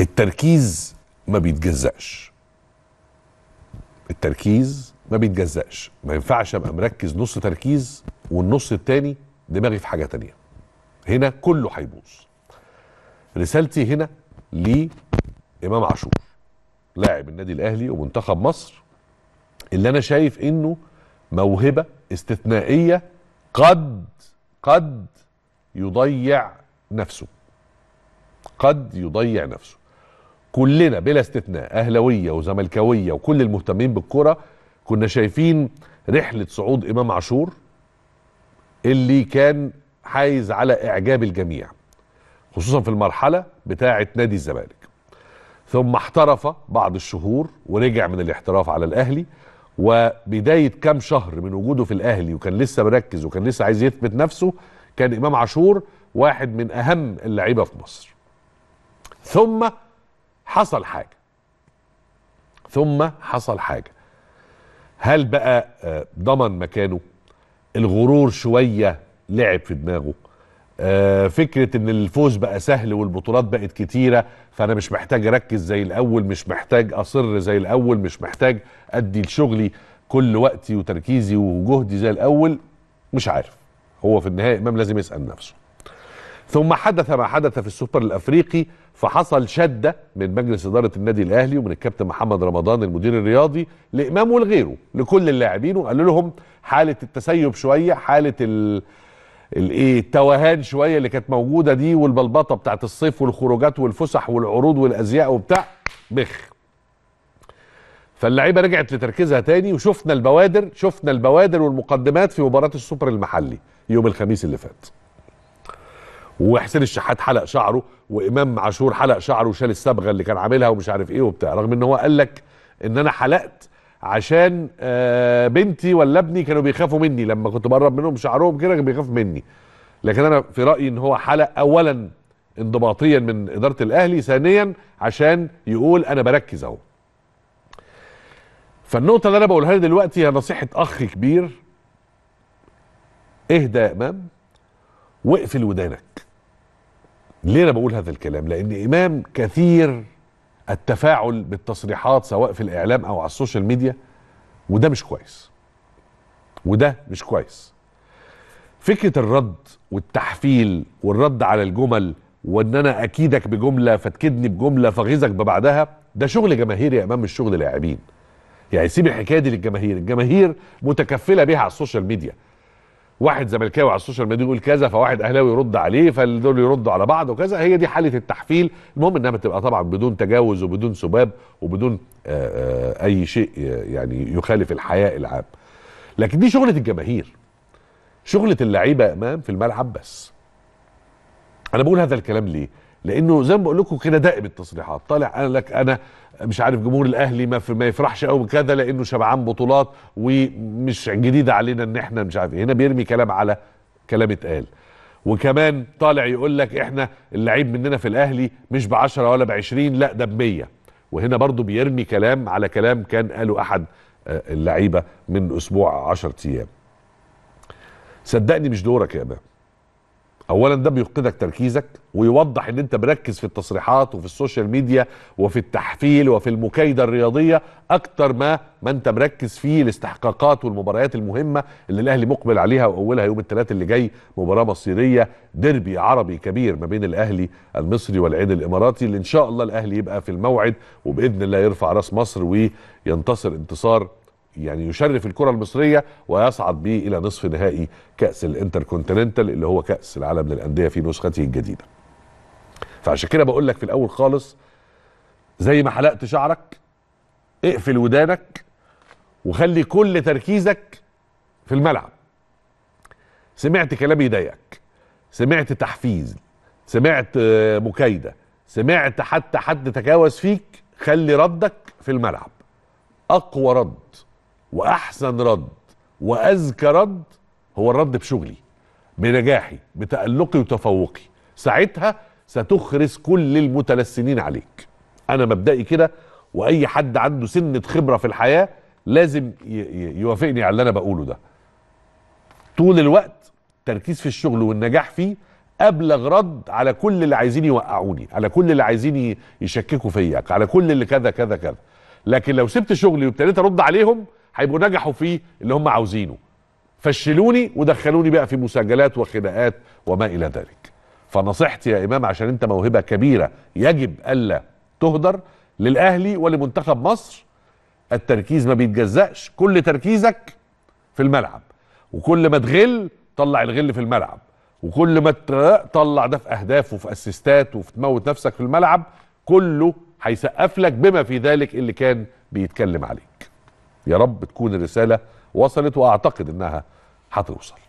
التركيز ما بيتجزأش التركيز ما بيتجزأش ما ينفعش ابقى مركز نص تركيز والنص التاني دماغي في حاجه تانية هنا كله هيبوظ رسالتي هنا لامام عاشور لاعب النادي الاهلي ومنتخب مصر اللي انا شايف انه موهبه استثنائيه قد قد يضيع نفسه قد يضيع نفسه كلنا بلا استثناء اهلاويه وزملكاويه وكل المهتمين بالكره كنا شايفين رحله صعود امام عاشور اللي كان حايز على اعجاب الجميع خصوصا في المرحله بتاعه نادي الزمالك ثم احترف بعض الشهور ورجع من الاحتراف على الاهلي وبدايه كام شهر من وجوده في الاهلي وكان لسه مركز وكان لسه عايز يثبت نفسه كان امام عاشور واحد من اهم اللعيبه في مصر ثم حصل حاجه ثم حصل حاجه هل بقى آه، ضمن مكانه الغرور شويه لعب في دماغه آه، فكرة ان الفوز بقى سهل والبطولات بقت كتيرة فانا مش محتاج اركز زي الاول مش محتاج اصر زي الاول مش محتاج ادي لشغلي كل وقتي وتركيزي وجهدي زي الاول مش عارف هو في النهاية امام لازم يسأل نفسه ثم حدث ما حدث في السوبر الافريقي فحصل شده من مجلس اداره النادي الاهلي ومن الكابتن محمد رمضان المدير الرياضي لامامه ولغيره لكل اللاعبين وقال لهم حاله التسيب شويه حاله الايه التوهان شويه اللي كانت موجوده دي والبلبطه بتاعت الصيف والخروجات والفسح والعروض والازياء وبتاع بخ فاللعيبه رجعت لتركيزها تاني وشفنا البوادر شفنا البوادر والمقدمات في مباراه السوبر المحلي يوم الخميس اللي فات وحسين الشحات حلق شعره وامام عاشور حلق شعره وشال الصبغه اللي كان عاملها ومش عارف ايه وبتاع رغم ان هو قال لك ان انا حلقت عشان آه، بنتي ولا ابني كانوا بيخافوا مني لما كنت بقرب منهم شعرهم كده كان بيخاف مني لكن انا في رايي ان هو حلق اولا انضباطيا من اداره الاهلي ثانيا عشان يقول انا بركز اهو فالنقطه اللي انا بقولها لي دلوقتي هي نصيحه اخ كبير اهدى يا امام واقفل ودانك ليه انا بقول هذا الكلام لان امام كثير التفاعل بالتصريحات سواء في الاعلام او على السوشيال ميديا وده مش كويس وده مش كويس فكره الرد والتحفيل والرد على الجمل وان انا اكيدك بجمله فتكدني بجمله فغيظك ببعدها ده شغل جماهيري يا امام مش شغل لاعبين يعني سيب الحكايه دي للجماهير الجماهير متكفله بيها على السوشيال ميديا واحد زملكاوي على السوشيال ميديا يقول كذا فواحد اهلاوي يرد عليه فدول يردوا على بعض وكذا هي دي حاله التحفيل المهم انها بتبقى طبعا بدون تجاوز وبدون سباب وبدون آه، آه، اي شيء آه، يعني يخالف الحياء العام لكن دي شغله الجماهير شغله اللعيبه امام في الملعب بس انا بقول هذا الكلام ليه لانه زي ما بقول لكم كده دائم التصريحات طالع قال لك انا مش عارف جمهور الاهلي ما, ما يفرحش قوي بكذا لانه شبعان بطولات ومش جديد علينا ان احنا مش عارف إيه. هنا بيرمي كلام على كلام اتقال وكمان طالع يقول لك احنا اللعيب مننا في الاهلي مش ب 10 ولا ب 20 لا ده ب 100 وهنا برضو بيرمي كلام على كلام كان قاله احد آه، اللعيبه من اسبوع 10 ايام صدقني مش دورك يا امام اولا ده بيفقدك تركيزك ويوضح ان انت مركز في التصريحات وفي السوشيال ميديا وفي التحفيل وفي المكايده الرياضيه اكتر ما ما انت مركز في الاستحقاقات والمباريات المهمه اللي الاهلي مقبل عليها واولها يوم الثلاث اللي جاي مباراه مصيريه ديربي عربي كبير ما بين الاهلي المصري والعين الاماراتي اللي ان شاء الله الاهلي يبقى في الموعد وباذن الله يرفع راس مصر وينتصر انتصار يعني يشرف الكره المصريه ويصعد به الى نصف نهائي كاس الانتركونتيننتال اللي هو كاس العالم للانديه في نسخته الجديده. فعشان كده بقول لك في الاول خالص زي ما حلقت شعرك اقفل ودانك وخلي كل تركيزك في الملعب. سمعت كلام يضايقك سمعت تحفيز سمعت آه، مكايده سمعت حتى حد تجاوز فيك خلي ردك في الملعب اقوى رد واحسن رد واذكى رد هو الرد بشغلي بنجاحي بتألقي وتفوقي ساعتها ستخرس كل المتلسنين عليك انا مبدئي كده واي حد عنده سنة خبرة في الحياة لازم يوافقني على اللي انا بقوله ده طول الوقت تركيز في الشغل والنجاح فيه ابلغ رد على كل اللي عايزين يوقعوني على كل اللي عايزين يشككوا فيك على كل اللي كذا كذا كذا لكن لو سبت شغلي وابتديت ارد عليهم هيبقوا نجحوا فيه اللي هم عاوزينه فشلوني ودخلوني بقى في مساجلات وخناقات وما الى ذلك فنصيحتي يا امام عشان انت موهبه كبيره يجب الا تهدر للاهلي ولمنتخب مصر التركيز ما بيتجزأش كل تركيزك في الملعب وكل ما تغل طلع الغل في الملعب وكل ما تطلع ده في اهداف وفي اسيستات وفي تموت نفسك في الملعب كله هيسقف لك بما في ذلك اللي كان بيتكلم عليه يا رب تكون الرساله وصلت واعتقد انها هتوصل